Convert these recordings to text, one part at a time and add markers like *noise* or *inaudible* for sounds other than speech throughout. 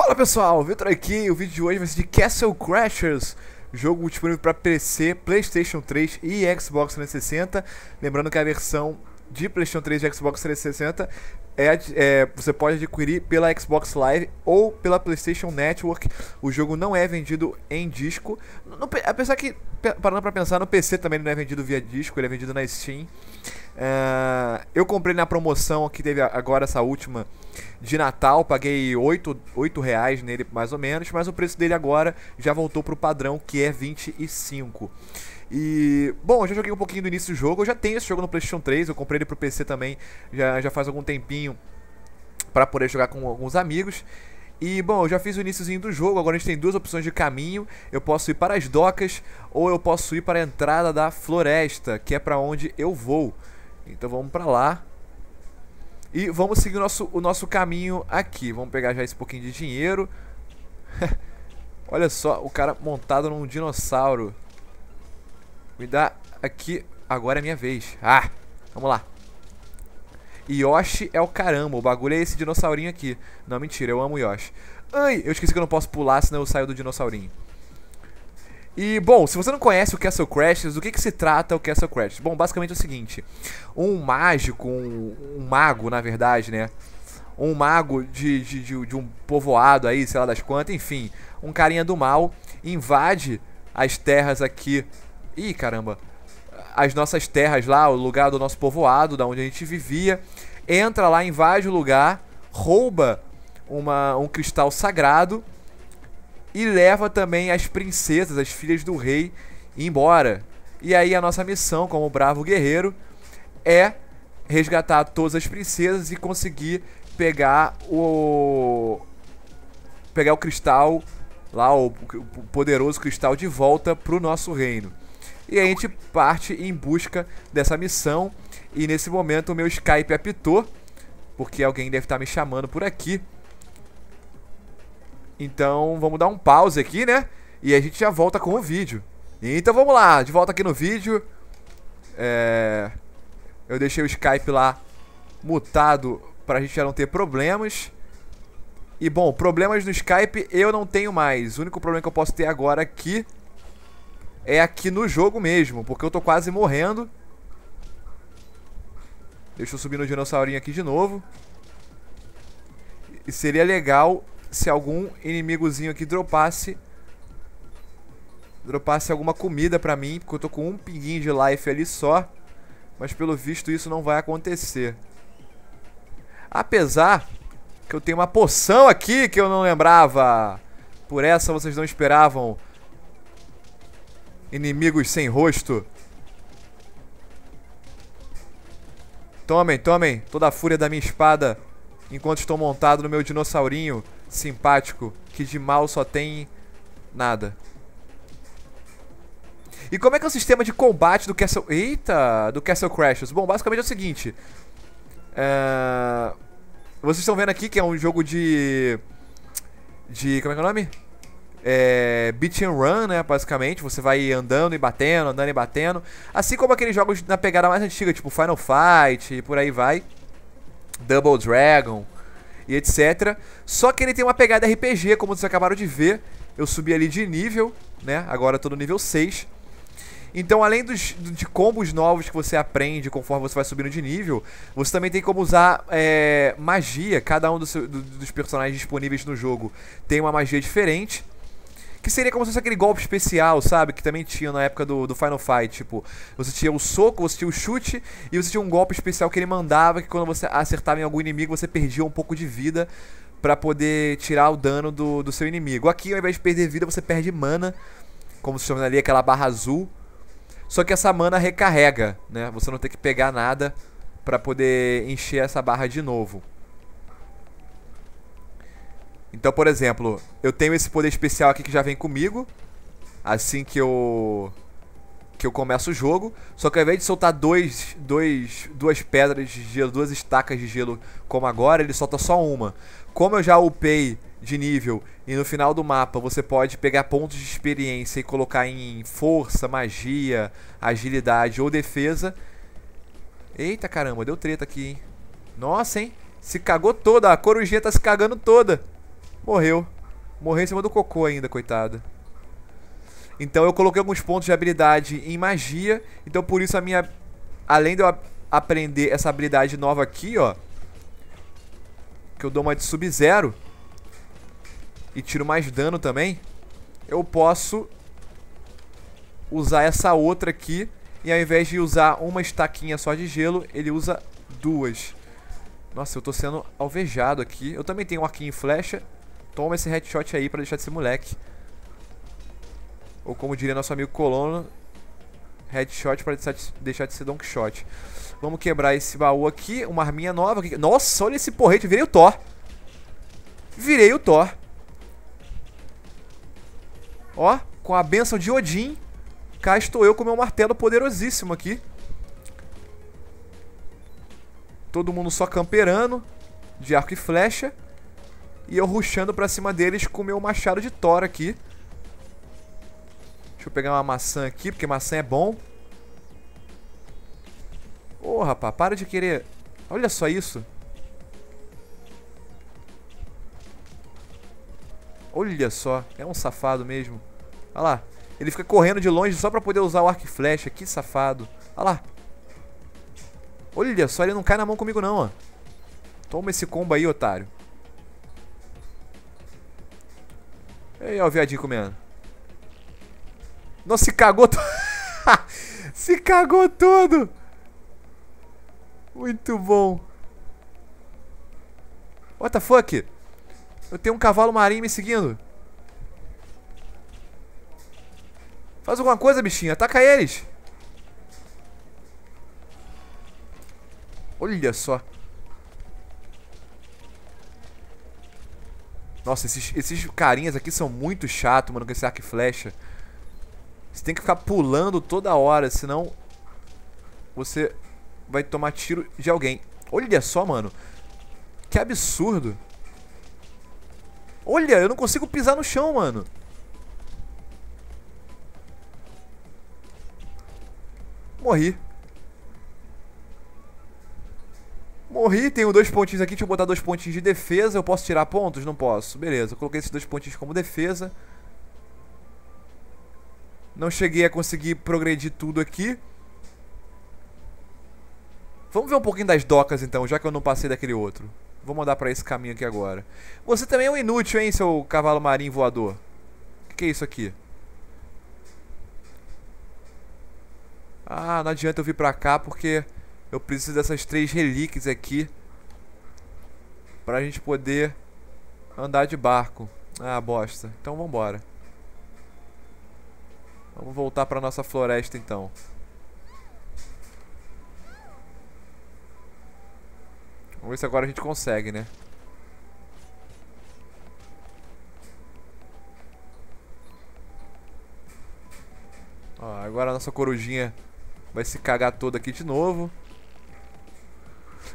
Fala pessoal, Vitor aqui. O vídeo de hoje vai ser de Castle Crashers, jogo disponível para PC, PlayStation 3 e Xbox 360. Lembrando que a versão de PlayStation 3 e Xbox 360 é, é, você pode adquirir pela Xbox Live ou pela PlayStation Network. O jogo não é vendido em disco, no, apesar que parando para pensar no PC também não é vendido via disco, ele é vendido na Steam. É, eu comprei na promoção que teve agora essa última de Natal, paguei 8, 8 reais nele mais ou menos, mas o preço dele agora já voltou pro padrão que é 25. E, bom, eu já joguei um pouquinho do início do jogo, eu já tenho esse jogo no PlayStation 3, eu comprei ele pro PC também já, já faz algum tempinho para poder jogar com alguns amigos. E bom, eu já fiz o iníciozinho do jogo, agora a gente tem duas opções de caminho. Eu posso ir para as docas ou eu posso ir para a entrada da floresta, que é para onde eu vou. Então vamos para lá. E vamos seguir o nosso, o nosso caminho aqui. Vamos pegar já esse pouquinho de dinheiro. *laughs* Olha só, o cara montado num dinossauro. Me dá aqui. Agora é minha vez. Ah, vamos lá. Yoshi é o caramba. O bagulho é esse dinossaurinho aqui. Não, mentira, eu amo Yoshi. Ai, eu esqueci que eu não posso pular, senão eu saio do dinossaurinho. E, bom, se você não conhece o Castle Crashers, do que, que se trata o Castle Crashers? Bom, basicamente é o seguinte: um mágico, um, um mago, na verdade, né? Um mago de, de, de, de, um povoado aí, sei lá das quantas, enfim, um carinha do mal invade as terras aqui. Ih, caramba! As nossas terras lá, o lugar do nosso povoado, da onde a gente vivia. Entra lá, invade o lugar, rouba uma, um cristal sagrado e leva também as princesas, as filhas do rei, embora. E aí a nossa missão como bravo guerreiro é resgatar todas as princesas e conseguir pegar o pegar o cristal lá o, poderoso cristal de volta pro nosso reino. E a gente parte em busca dessa missão e nesse momento o meu Skype apitou, porque alguém deve estar tá me chamando por aqui. Então vamos dar um pause aqui, né? E a gente já volta com o vídeo. Então vamos lá, de volta aqui no vídeo. É... Eu deixei o Skype lá mutado pra gente já não ter problemas. E bom, problemas no Skype eu não tenho mais. O único problema que eu posso ter agora aqui é aqui no jogo mesmo, porque eu tô quase morrendo. Deixa eu subir no dinossaurinho aqui de novo. E seria legal se algum inimigozinho aqui dropasse dropasse alguma comida pra mim, porque eu tô com um pinguinho de life ali só. Mas pelo visto isso não vai acontecer. Apesar que eu tenho uma poção aqui que eu não lembrava. Por essa vocês não esperavam. Inimigos sem rosto. Tomem, tomem toda a fúria da minha espada enquanto estou montado no meu dinossaurinho simpático que de mal só tem nada. E como é que é o sistema de combate do Castle... Eita! Do Castle Crashers. Bom, basicamente é o seguinte. É... Vocês estão vendo aqui que é um jogo de... De... Como é que é o nome? É... Beat and Run, né? Basicamente. Você vai andando e batendo, andando e batendo. Assim como aqueles jogos na pegada mais antiga, tipo Final Fight e por aí vai. Double Dragon e etc. Só que ele tem uma pegada RPG, como vocês acabaram de ver. Eu subi ali de nível, né? Agora estou no nível 6. Então, além dos, de combos novos que você aprende conforme você vai subindo de nível, você também tem como usar é, magia. Cada um do seu, do, dos personagens disponíveis no jogo tem uma magia diferente. Que seria como se fosse aquele golpe especial, sabe? Que também tinha na época do, do Final Fight. Tipo, você tinha o soco, você tinha o chute e você tinha um golpe especial que ele mandava. Que quando você acertava em algum inimigo, você perdia um pouco de vida para poder tirar o dano do, do seu inimigo. Aqui, ao invés de perder vida, você perde mana. Como se chama ali aquela barra azul. Só que essa mana recarrega, né? Você não tem que pegar nada para poder encher essa barra de novo. Então, por exemplo, eu tenho esse poder especial aqui que já vem comigo. Assim que eu que eu começo o jogo. Só que ao invés de soltar dois, dois, duas pedras de gelo, duas estacas de gelo como agora, ele solta só uma. Como eu já upei de nível e no final do mapa você pode pegar pontos de experiência e colocar em força, magia, agilidade ou defesa. Eita caramba, deu treta aqui, hein? Nossa, hein? Se cagou toda, a corujinha tá se cagando toda. Morreu. Morreu em cima do cocô ainda, coitado. Então eu coloquei alguns pontos de habilidade em magia. Então por isso a minha... Além de eu aprender essa habilidade nova aqui, ó. Que eu dou uma de sub-zero. E tiro mais dano também. Eu posso usar essa outra aqui. E ao invés de usar uma estaquinha só de gelo, ele usa duas. Nossa, eu tô sendo alvejado aqui. Eu também tenho um arquinho e flecha. Toma esse headshot aí pra deixar de ser moleque. Ou como diria nosso amigo Colono, headshot pra deixar de ser Donkshot. shot. Vamos quebrar esse baú aqui. Uma arminha nova. Nossa, olha esse porrete. Virei o Thor. Virei o Thor. Ó, com a benção de Odin. Cá estou eu com meu martelo poderosíssimo aqui. Todo mundo só camperando. De arco e flecha. E eu ruxando pra cima deles com o meu machado de Thor aqui. Deixa eu pegar uma maçã aqui, porque maçã é bom. Ô, oh, rapaz, para de querer... Olha só isso. Olha só, é um safado mesmo. Olha lá, ele fica correndo de longe só pra poder usar o arco e flecha. Que safado. Olha lá. Olha só, ele não cai na mão comigo não, ó. Toma esse combo aí, otário. Aí, ó, o viadinho comendo. Nossa, se cagou todo. *laughs* se cagou todo. Muito bom. What the fuck? Eu tenho um cavalo marinho me seguindo. Faz alguma coisa, bichinho. Ataca eles. Olha só. Nossa, esses, esses carinhas aqui são muito chato, mano, com esse arco e flecha. Você tem que ficar pulando toda hora, senão você vai tomar tiro de alguém. Olha só, mano. Que absurdo. Olha, eu não consigo pisar no chão, mano. Morri. Morri, tenho dois pontinhos aqui, deixa eu botar dois pontinhos de defesa. Eu posso tirar pontos? Não posso. Beleza, eu coloquei esses dois pontinhos como defesa. Não cheguei a conseguir progredir tudo aqui. Vamos ver um pouquinho das docas então, já que eu não passei daquele outro. Vou mandar pra esse caminho aqui agora. Você também é um inútil, hein, seu cavalo marinho voador. O que, que é isso aqui? Ah, não adianta eu vir pra cá porque... Eu preciso dessas três relíquias aqui. Pra gente poder andar de barco. Ah, bosta. Então vambora. Vamos voltar pra nossa floresta então. Vamos ver se agora a gente consegue, né? Ó, agora a nossa corujinha vai se cagar toda aqui de novo.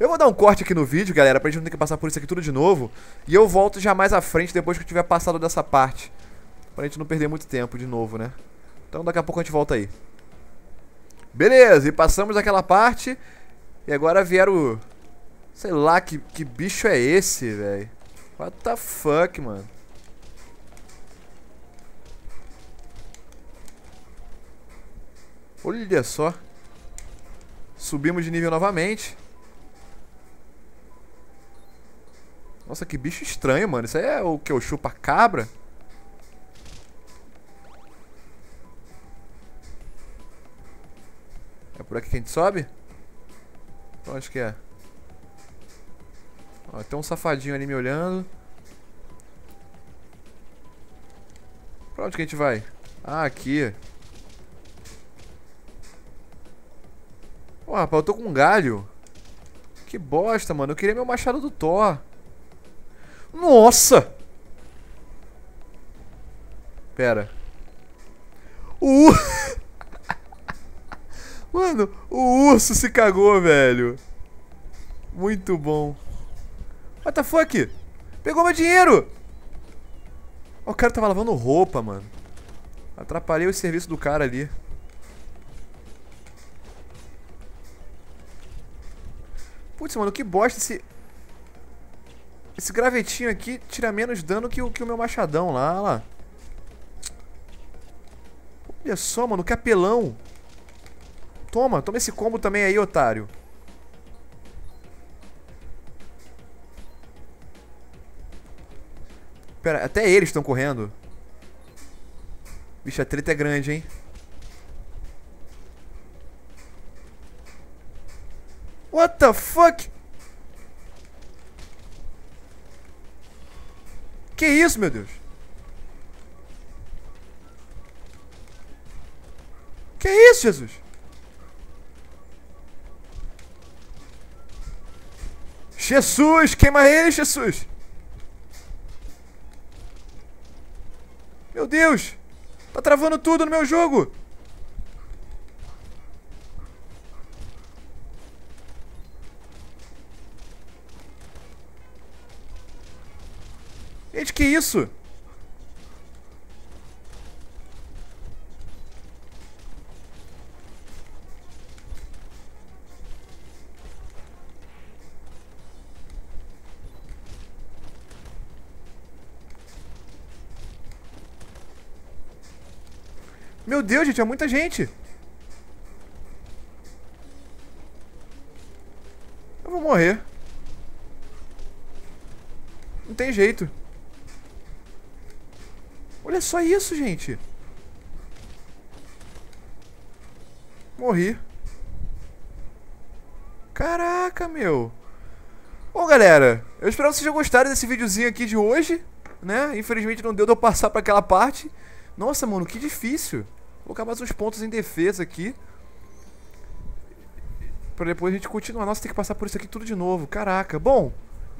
Eu vou dar um corte aqui no vídeo, galera, pra gente não ter que passar por isso aqui tudo de novo. E eu volto já mais à frente, depois que eu tiver passado dessa parte. Pra gente não perder muito tempo de novo, né? Então daqui a pouco a gente volta aí. Beleza, e passamos aquela parte. E agora vieram... Sei lá, que, que bicho é esse, velho? What the fuck, mano? Olha só. Subimos de nível novamente. Nossa, que bicho estranho, mano. Isso aí é o que? O chupa-cabra? É por aqui que a gente sobe? Pra onde que é? Ó, tem um safadinho ali me olhando. Pra onde que a gente vai? Ah, aqui. Pô, rapaz, eu tô com um galho. Que bosta, mano. Eu queria meu machado do Thor. Nossa! Pera. O... *laughs* Mano, o urso se cagou, velho. Muito bom. What the fuck? Pegou meu dinheiro! o cara tava lavando roupa, mano. Atrapalhei o serviço do cara ali. Putz, mano, que bosta esse... Esse gravetinho aqui tira menos dano que o, que o meu machadão lá, olha lá. Olha só, mano, que apelão. Toma, toma esse combo também aí, otário. Pera, até eles estão correndo. Bicho, a treta é grande, hein? What the fuck? Que isso, meu Deus? Que isso, Jesus? Jesus, queima é ele, Jesus. Meu Deus, tá travando tudo no meu jogo. Gente, é que isso? Meu Deus, gente, é muita gente. Eu vou morrer. Não tem jeito. Olha só isso, gente. Morri. Caraca, meu. Bom, galera, eu espero que vocês tenham gostado desse videozinho aqui de hoje, né? Infelizmente não deu de eu passar pra aquela parte. Nossa, mano, que difícil. Vou colocar mais uns pontos em defesa aqui. Pra depois a gente continuar. Nossa, tem que passar por isso aqui tudo de novo. Caraca. Bom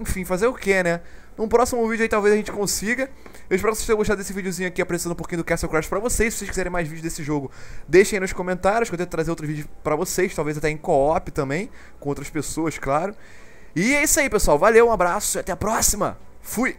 enfim, fazer o que, né? Num próximo vídeo aí talvez a gente consiga. Eu espero que vocês tenham gostado desse videozinho aqui, apresentando um pouquinho do Castle Crash pra vocês. Se vocês quiserem mais vídeos desse jogo, deixem aí nos comentários, que eu tento trazer outros vídeos pra vocês, talvez até em co-op também, com outras pessoas, claro. E é isso aí, pessoal. Valeu, um abraço e até a próxima. Fui!